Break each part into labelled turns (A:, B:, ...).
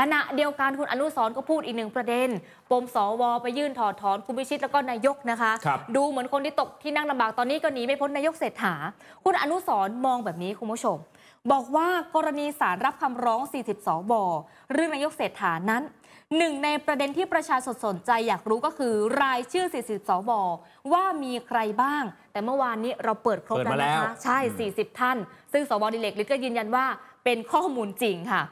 A: ขณะเดียวกันคุณอนุสรก็พูดอีกหนึ่งประเด็น ปมสวไปยื่นถอดถอนคุณพิชิตแล้วก็นายกนะคะคดูเหมือนคนที่ตกที่นั่งลำบาก ตอนนี้ก็หนีไม่พ้นนายกเศรษฐา คุณอนุสรมองแบบนี้คุณผู้ชม บอกว่ากรณีสารรับคำร้อง40สบเรื่องนายกเศรษฐานั้นหนึ่งในประเด็นที่ประชาชนสนใจอยากรู้ก็คือ รายชื่อ40สวว่ามีใครบ้าง แต่เมื่อวานนี้เราเปิดครบแล้วนะคะใช่ 40 ท่าน ซึ่งสวดิเลกฤทธิ์ก็ยืนยันว่าเป็นข้อมูลจริงค่ะ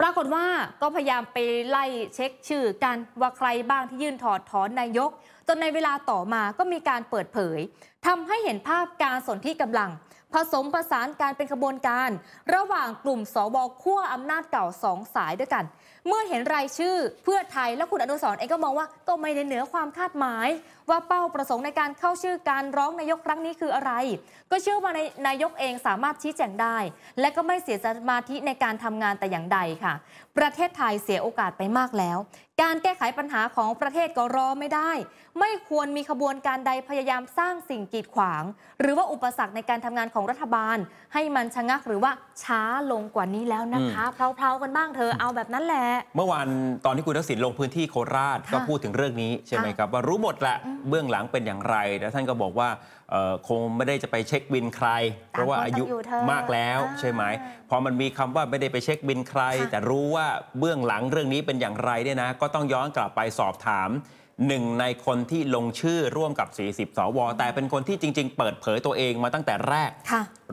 A: ปรากฏว่าก็พยายามไปไล่เช็คชื่อกันว่าใครบ้างที่ยื่นถอดถอนนายก จนในเวลาต่อมาก็มีการเปิดเผย ทำให้เห็นภาพการสนที่กำลัง ผสมผสานการเป็นขบวนการ ระหว่างกลุ่มสวขั้วอำนาจเก่าสองสายด้วยกัน เมื่อเห็นรายชื่อเพื่อไทยและคุณอนุสรเองก็มองว่าก็ไม่ได้เหนือความคาดหมายว่าเป้าประสงค์ในการเข้าชื่อการร้องนายกครั้งนี้คืออะไร ก็เชื่อว่านายกเองสามารถชี้แจงได้ และก็ไม่เสียสมาธิในการทำงานแต่อย่างใดค่ะ ประเทศไทยเสียโอกาสไปมากแล้ว การแก้ไขปัญหาของประเทศก็รอไม่ได้ ไม่ควรมีขบวนการใดพยายามสร้างสิ่งกีดขวาง หรือว่าอุปสรรคในการทำงานของรัฐบาล ให้มันชะงักหรือว่าช้าลงกว่านี้แล้วนะคะเพลาๆกันบ้างเธอเอาแบบนั้นแหละ
B: เมื่อวานตอนที่คุณทักษิณลงพื้นที่โคราชก็พูดถึงเรื่องนี้ใช่ไหมครับว่ารู้หมดแหละเบื้องหลังเป็นอย่างไร แล้วท่านก็บอกว่าคงไม่ได้จะไปเช็คบินใคร เพราะว่าอายุมากแล้วใช่ไหม พอมันมีคำว่าไม่ได้ไปเช็คบินใคร แต่รู้ว่าเบื้องหลังเรื่องนี้เป็นอย่างไรเนี่ยนะ ก็ต้องย้อนกลับไปสอบถามหนึ่งในคนที่ลงชื่อร่วมกับ40สวแต่เป็นคนที่จริง ๆ เปิดเผยตัวเองมาตั้งแต่แรก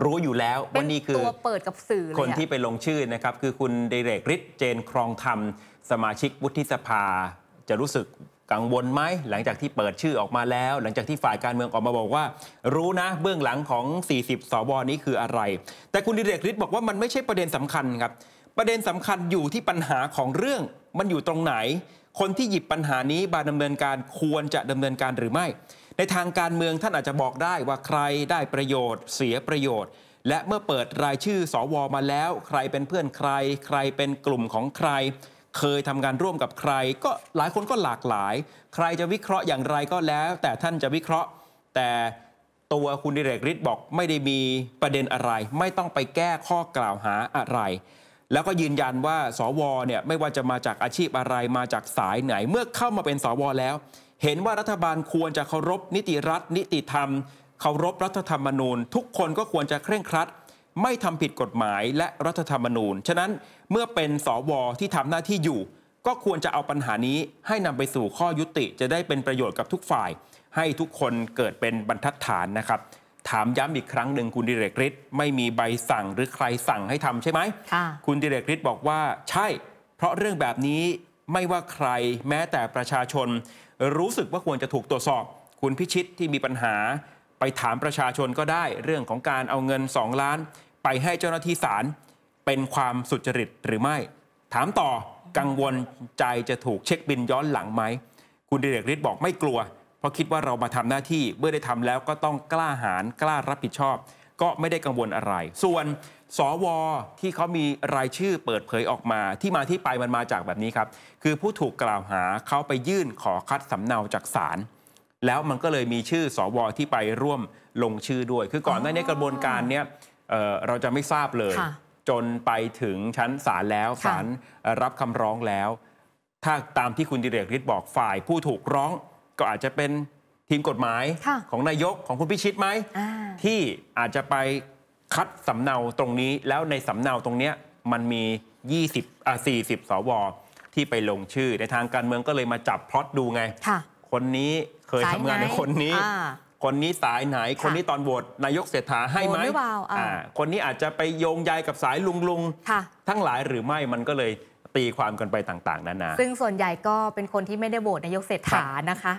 B: รู้อยู่แล้วว่านี่คือตัว
A: เปิดกับสื่อคนที่ไป
B: ลงชื่อนะครับคือคุณเดเรกฤทธิ์เจนครองธรรมสมาชิกวุฒิสภาจะรู้สึกังวลไหมหลังจากที่เปิดชื่อออกมาแล้ว หลังจากที่ฝ่ายการเมืองออกมาบอกว่า รู้นะเบื้องหลังของ 40 สวนี้คืออะไร แต่คุณดิเรกฤทธิ์บอกว่ามันไม่ใช่ประเด็นสำคัญครับประเด็นสำคัญอยู่ที่ปัญหาของเรื่องมันอยู่ตรงไหน คนที่หยิบปัญหานี้มาดำเนินการควรจะดำเนินการหรือไม่ ในทางการเมืองท่านอาจจะบอกได้ว่าใครได้ประโยชน์ เสียประโยชน์ และเมื่อเปิดรายชื่อสอวอมาแล้ว ใครเป็นเพื่อนใคร ใครเป็นกลุ่มของใครเคยทำงานร่วมกับใครก็หลายคนก็หลากหลาย ใครจะวิเคราะห์อย่างไรก็แล้ว แต่ท่านจะวิเคราะห์ แต่ตัวคุณดิเรกฤทธิ์บอกไม่ได้มีประเด็นอะไร ไม่ต้องไปแก้ข้อกล่าวหาอะไร แล้วก็ยืนยันว่า สวเนี่ยไม่ว่าจะมาจากอาชีพอะไรมาจากสายไหน เมื่อเข้ามาเป็นสวแล้ว เห็นว่ารัฐบาลควรจะเคารพนิติรัฐ นิติธรรม เคารพรัฐธรรมนูญ ทุกคนก็ควรจะเคร่งครัดไม่ทำผิดกฎหมายและรัฐธรรมนูญ ฉะนั้นเมื่อเป็นสวที่ทำหน้าที่อยู่ ก็ควรจะเอาปัญหานี้ให้นำไปสู่ข้อยุติ จะได้เป็นประโยชน์กับทุกฝ่าย ให้ทุกคนเกิดเป็นบรรทัดฐานนะครับ ถามย้ำอีกครั้งหนึ่งคุณดิเรกฤทธิ์ไม่มีใบสั่งหรือใครสั่งให้ทำใช่ไหมคุณดิเรกฤทธิ์บอกว่าใช่ เพราะเรื่องแบบนี้ไม่ว่าใคร แม้แต่ประชาชน รู้สึกว่าควรจะถูกตรวจสอบ คุณพิชิตที่มีปัญหาไปถามประชาชนก็ได้เรื่องของการเอาเงิน 2 ล้าน ไปให้เจ้าหน้าที่ศาลเป็นความสุจริตหรือไม่ ถามต่อกังวลใจจะถูกเช็คบินย้อนหลังไหมคุณเดเรกฤทธิ์บอกไม่กลัว เพราะคิดว่าเรามาทำหน้าที่เมื่อได้ทำแล้วก็ต้องกล้าหาญกล้ารับผิดชอบ ก็ไม่ได้กังวลอะไร ส่วนสวที่เขามีรายชื่อเปิดเผยออกมาที่มาที่ไปมันมาจากแบบนี้ครับคือผู้ถูกกล่าวหาเขาไปยื่นขอคัดสำเนาจากศาลแล้วมันก็เลยมีชื่อสวที่ไปร่วมลงชื่อด้วย คือก่อนหน้านี้กระบวนการเนี้ยเเราจะไม่ทราบเลย จนไปถึงชั้นศาลแล้วศาลรับคำร้องแล้ว ถ้าตามที่คุณดิเรกฤทธิ์บอกฝ่ายผู้ถูกร้องก็อาจจะเป็นทีมกฎหมาย ของนายกของคุณพิชิตไหมที่อาจจะไปคัดสำเนาตรงนี้ แล้วในสำเนาตรงเนี้ยมันมี20อ่ะ40 สวที่ไปลงชื่อในทางการเมืองก็เลยมาจับพลอตดูไงคนนี้เคยทำงานในคนนี้ คนนี้สายไหน คนนี้ตอนโหวตนายกเศรษฐาให้ไหม คนนี้อาจจะไปโยงใยกับสายลุงลุงทั้งหลายหรือไม่มันก็เลย ตีความกันไปต่างๆนานา ซึ่ง
A: ส่วนใหญ่ก็เป็นคนที่ไม่ได้โหวตนายกเศรษฐานะคะ